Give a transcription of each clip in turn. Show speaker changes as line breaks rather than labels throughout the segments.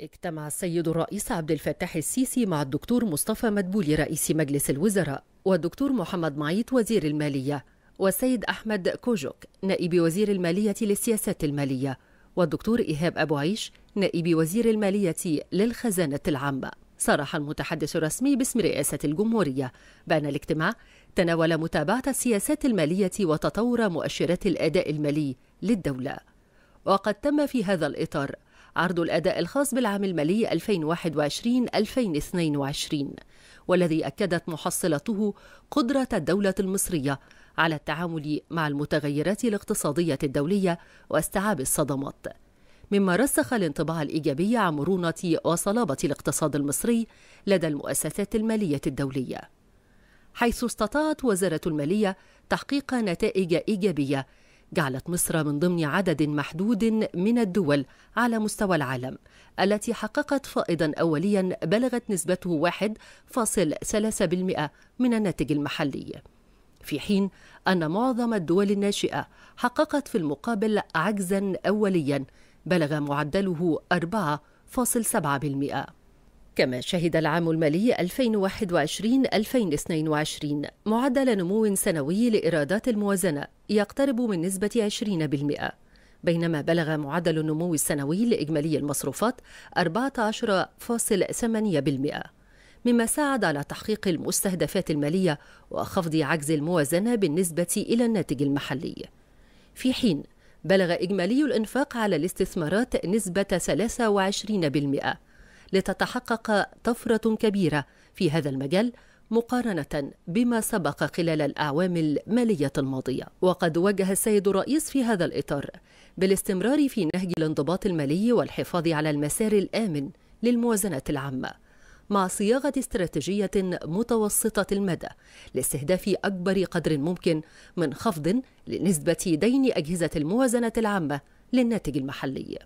اجتمع السيد الرئيس عبد الفتاح السيسي مع الدكتور مصطفى مدبولي رئيس مجلس الوزراء والدكتور محمد معيط وزير المالية والسيد أحمد كوجوك نائب وزير المالية للسياسات المالية والدكتور إيهاب أبو عيش نائب وزير المالية للخزانة العامة صرح المتحدث الرسمي باسم رئاسة الجمهورية بأن الاجتماع تناول متابعة السياسات المالية وتطور مؤشرات الأداء المالي للدولة وقد تم في هذا الإطار عرض الأداء الخاص بالعام المالي 2021-2022 والذي أكدت محصلته قدرة الدولة المصرية على التعامل مع المتغيرات الاقتصادية الدولية واستيعاب الصدمات مما رسخ الانطباع الإيجابي عن مرونة وصلابة الاقتصاد المصري لدى المؤسسات المالية الدولية حيث استطاعت وزارة المالية تحقيق نتائج إيجابية جعلت مصر من ضمن عدد محدود من الدول على مستوى العالم التي حققت فائضا أوليا بلغت نسبته 1.3% من الناتج المحلي في حين أن معظم الدول الناشئة حققت في المقابل عجزا أوليا بلغ معدله 4.7% كما شهد العام المالي 2021-2022 معدل نمو سنوي لإيرادات الموازنة يقترب من نسبة 20%. بينما بلغ معدل النمو السنوي لإجمالي المصروفات 14.8% مما ساعد على تحقيق المستهدفات المالية وخفض عجز الموازنة بالنسبة إلى الناتج المحلي في حين بلغ إجمالي الإنفاق على الاستثمارات نسبة 23% لتتحقق طفرة كبيرة في هذا المجال مقارنة بما سبق خلال الأعوام المالية الماضية وقد وجه السيد الرئيس في هذا الإطار بالاستمرار في نهج الانضباط المالي والحفاظ على المسار الآمن للموازنة العامة مع صياغة استراتيجية متوسطة المدى لاستهداف أكبر قدر ممكن من خفض لنسبة دين أجهزة الموازنة العامة للناتج المحلي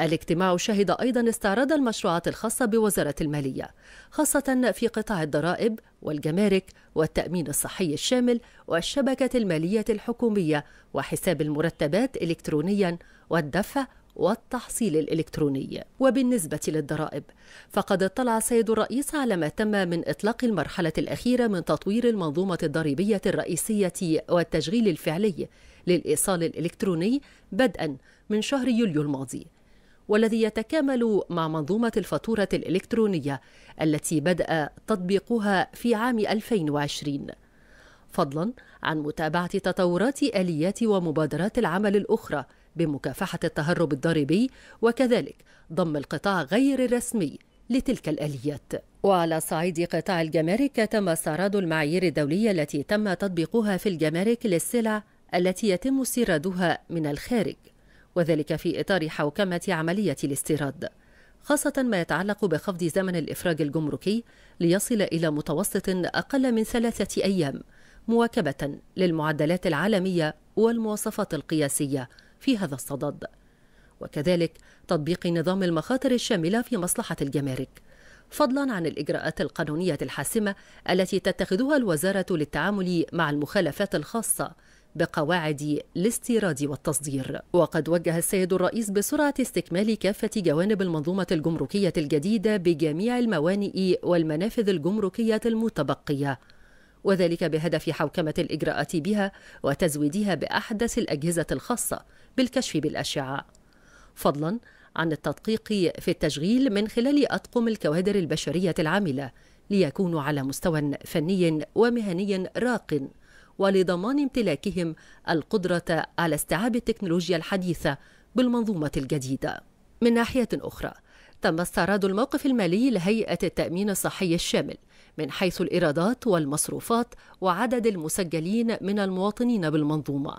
الاجتماع شهد أيضا استعراض المشروعات الخاصة بوزارة المالية خاصة في قطاع الضرائب والجمارك والتأمين الصحي الشامل والشبكة المالية الحكومية وحساب المرتبات إلكترونيا والدفع والتحصيل الإلكتروني وبالنسبة للضرائب فقد اطلع السيد الرئيس على ما تم من إطلاق المرحلة الأخيرة من تطوير المنظومة الضريبية الرئيسية والتشغيل الفعلي للإيصال الإلكتروني بدءا من شهر يوليو الماضي والذي يتكامل مع منظومة الفاتورة الإلكترونية التي بدأ تطبيقها في عام 2020 فضلا عن متابعة تطورات آليات ومبادرات العمل الأخرى بمكافحة التهرب الضريبي وكذلك ضم القطاع غير الرسمي لتلك الآليات وعلى صعيد قطاع الجمارك تم استعراض المعايير الدولية التي تم تطبيقها في الجمارك للسلع التي يتم استيرادها من الخارج وذلك في إطار حوكمة عملية الاستيراد خاصة ما يتعلق بخفض زمن الإفراج الجمركي ليصل إلى متوسط أقل من ثلاثة أيام مواكبة للمعدلات العالمية والمواصفات القياسية في هذا الصدد وكذلك تطبيق نظام المخاطر الشاملة في مصلحة الجمارك فضلا عن الإجراءات القانونية الحاسمة التي تتخذها الوزارة للتعامل مع المخالفات الخاصة بقواعد الاستيراد والتصدير وقد وجه السيد الرئيس بسرعة استكمال كافة جوانب المنظومة الجمركية الجديدة بجميع الموانئ والمنافذ الجمركية المتبقية وذلك بهدف حوكمة الإجراءات بها وتزويدها بأحدث الأجهزة الخاصة بالكشف بالأشعة فضلا عن التدقيق في التشغيل من خلال أطقم الكوادر البشرية العاملة ليكونوا على مستوى فني ومهني راق ولضمان امتلاكهم القدرة على استيعاب التكنولوجيا الحديثة بالمنظومة الجديدة. من ناحية أخرى، تم استعراض الموقف المالي لهيئة التأمين الصحي الشامل من حيث الإيرادات والمصروفات وعدد المسجلين من المواطنين بالمنظومة.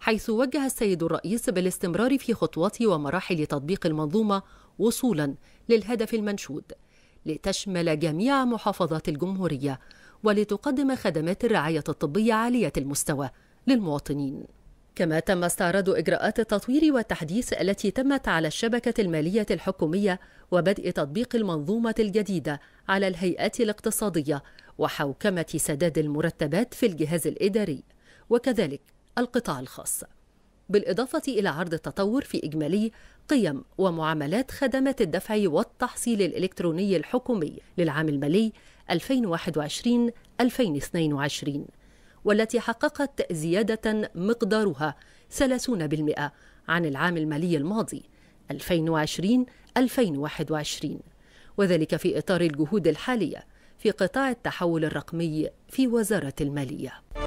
حيث وجه السيد الرئيس بالاستمرار في خطوات ومراحل تطبيق المنظومة وصولا للهدف المنشود لتشمل جميع محافظات الجمهورية ولتقدم خدمات الرعاية الطبية عالية المستوى للمواطنين كما تم استعراض إجراءات التطوير والتحديث التي تمت على الشبكة المالية الحكومية وبدء تطبيق المنظومة الجديدة على الهيئات الاقتصادية وحوكمة سداد المرتبات في الجهاز الإداري وكذلك القطاع الخاص بالإضافة إلى عرض التطور في إجمالي قيم ومعاملات خدمات الدفع والتحصيل الإلكتروني الحكومي للعام المالي 2021-2022 والتي حققت زيادة مقدارها 30% عن العام المالي الماضي 2020-2021 وذلك في إطار الجهود الحالية في قطاع التحول الرقمي في وزارة المالية